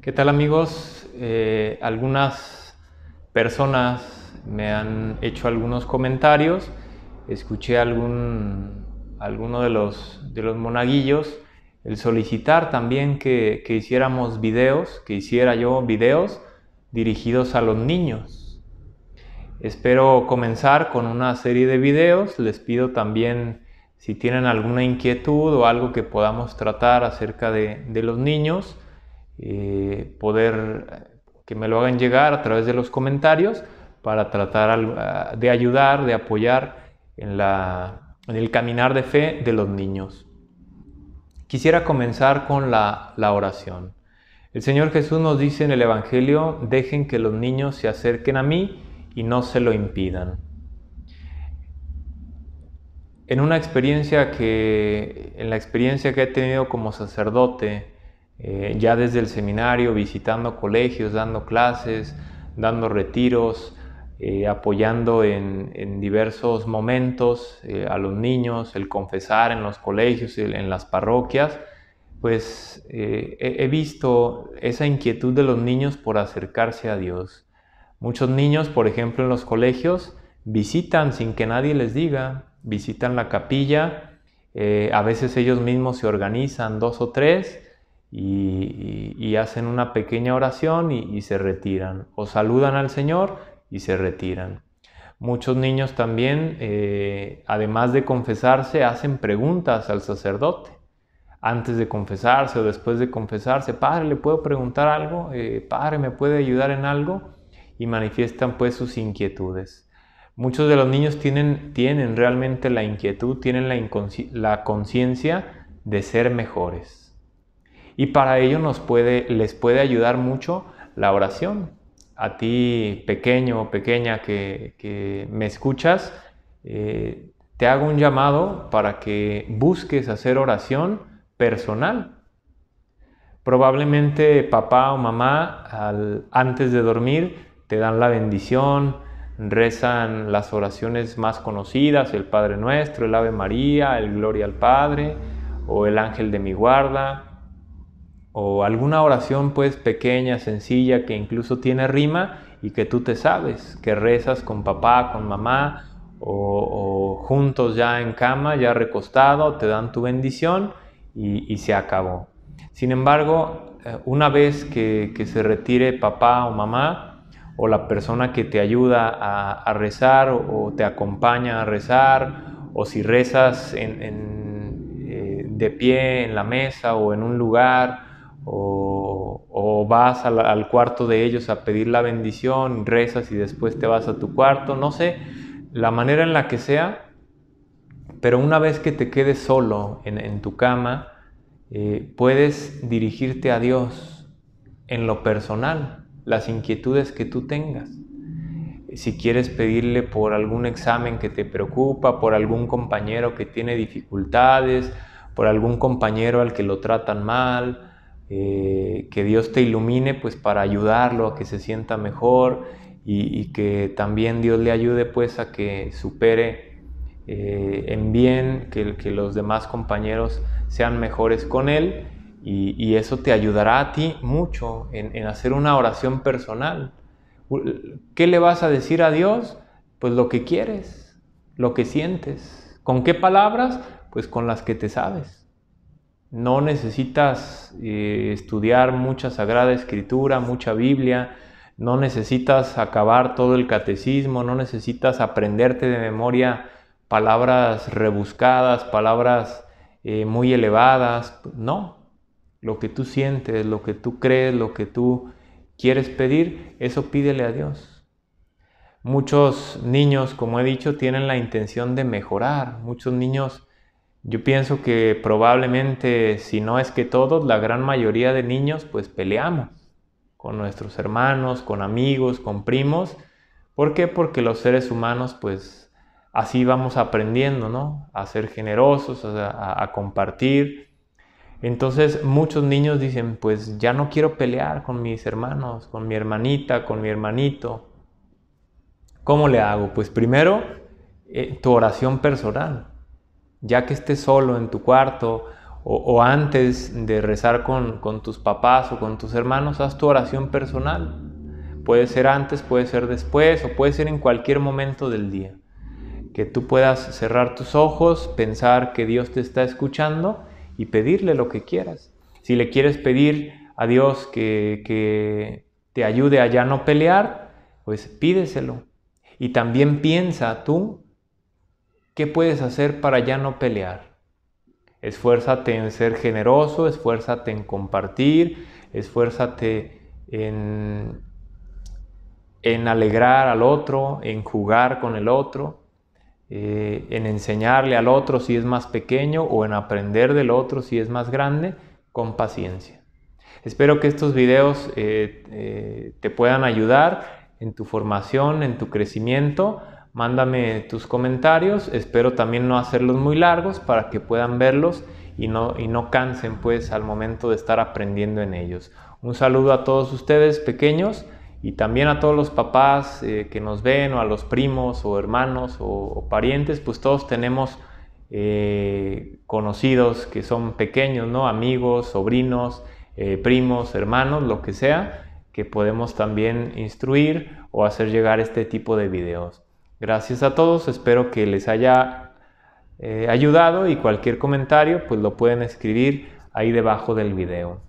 ¿Qué tal amigos? Eh, algunas personas me han hecho algunos comentarios, escuché algún, alguno de los, monaguillos el solicitar también que, hiciéramos videos, que hiciera yo videos dirigidos a los niños. Espero comenzar con una serie de videos, les pido también si tienen alguna inquietud o algo que podamos tratar acerca de los niños, eh, poder eh, que me lo hagan llegar a través de los comentarios para tratar ah, de ayudar, de apoyar en, el caminar de fe de los niños. Quisiera comenzar con la, la oración. El Señor Jesús nos dice en el Evangelio, dejen que los niños se acerquen a mí y no se lo impidan. En una experiencia que, en la experiencia que he tenido como sacerdote, eh, ya desde el seminario, visitando colegios, dando clases, dando retiros, eh, apoyando en, diversos momentos eh, a los niños, el confesar en los colegios, en las parroquias, pues he visto esa inquietud de los niños por acercarse a Dios. Muchos niños, por ejemplo, en los colegios visitan sin que nadie les diga, visitan la capilla, a veces ellos mismos se organizan dos o tres y, hacen una pequeña oración y, se retiran. O saludan al Señor y se retiran. Muchos niños también, eh, además de confesarse, hacen preguntas al sacerdote. Antes de confesarse o después de confesarse, Padre, ¿le puedo preguntar algo? Eh, padre, ¿me puede ayudar en algo? Y manifiestan pues sus inquietudes. Muchos de los niños tienen, realmente la inquietud, tienen la conciencia de ser mejores. Y para ello nos puede, les puede ayudar mucho la oración. A ti, pequeño o pequeña que, me escuchas, eh, te hago un llamado para que busques hacer oración personal. Probablemente papá o mamá antes de dormir te dan la bendición, rezan las oraciones más conocidas, el Padre Nuestro, el Ave María, el Gloria al Padre o el Ángel de mi guarda, o alguna oración pues pequeña, sencilla, que incluso tiene rima y que tú te sabes, que rezas con papá, con mamá o, juntos ya en cama, ya recostado, te dan tu bendición y, se acabó. Sin embargo, eh, una vez que, se retire papá o mamá o la persona que te ayuda a, rezar o, te acompaña a rezar o si rezas eh, de pie en la mesa o en un lugar, o, vas al, cuarto de ellos a pedir la bendición, rezas y después te vas a tu cuarto, no sé, la manera en la que sea, pero una vez que te quedes solo en, tu cama, eh, puedes dirigirte a Dios en lo personal, las inquietudes que tú tengas. Si quieres pedirle por algún examen que te preocupa, por algún compañero que tiene dificultades, por algún compañero al que lo tratan mal, eh, que Dios te ilumine pues para ayudarlo a que se sienta mejor y, que también Dios le ayude pues a que supere eh, en bien, que, los demás compañeros sean mejores con él y, eso te ayudará a ti mucho en hacer una oración personal. ¿Qué le vas a decir a Dios? Pues lo que quieres, lo que sientes. ¿Con qué palabras? Pues con las que te sabes. No necesitas eh, estudiar mucha Sagrada Escritura, mucha Biblia, no necesitas acabar todo el catecismo, no necesitas aprenderte de memoria palabras rebuscadas, palabras eh, muy elevadas, no. Lo que tú sientes, lo que tú crees, lo que tú quieres pedir, eso pídele a Dios. Muchos niños, como he dicho, tienen la intención de mejorar. Muchos niños yo pienso que probablemente, si no es que todos, la gran mayoría de niños, pues peleamos con nuestros hermanos, con amigos, con primos. ¿Por qué? Porque los seres humanos, pues así vamos aprendiendo, ¿no? A ser generosos, a, compartir. Entonces muchos niños dicen, pues ya no quiero pelear con mis hermanos, con mi hermanita, con mi hermanito. ¿Cómo le hago? Pues primero, eh, tu oración personal ya que estés solo en tu cuarto o, antes de rezar con, tus papás o con tus hermanos, haz tu oración personal. Puede ser antes, puede ser después o puede ser en cualquier momento del día. Que tú puedas cerrar tus ojos, pensar que Dios te está escuchando y pedirle lo que quieras. Si le quieres pedir a Dios que, que te ayude a ya no pelear, pues pídeselo. Y también piensa tú ¿Qué puedes hacer para ya no pelear? Esfuérzate en ser generoso, esfuérzate en compartir, esfuérzate en, en alegrar al otro, en jugar con el otro, eh, en enseñarle al otro si es más pequeño o en aprender del otro si es más grande, con paciencia. Espero que estos videos eh, eh, te puedan ayudar en tu formación, en tu crecimiento Mándame tus comentarios, espero también no hacerlos muy largos para que puedan verlos y no, cansen pues al momento de estar aprendiendo en ellos. Un saludo a todos ustedes pequeños y también a todos los papás eh, que nos ven o a los primos o hermanos o, parientes, pues todos tenemos eh, conocidos que son pequeños, ¿no? Amigos, sobrinos, eh, primos, hermanos, lo que sea, que podemos también instruir o hacer llegar este tipo de videos. Gracias a todos, espero que les haya eh, ayudado y cualquier comentario pues lo pueden escribir ahí debajo del video.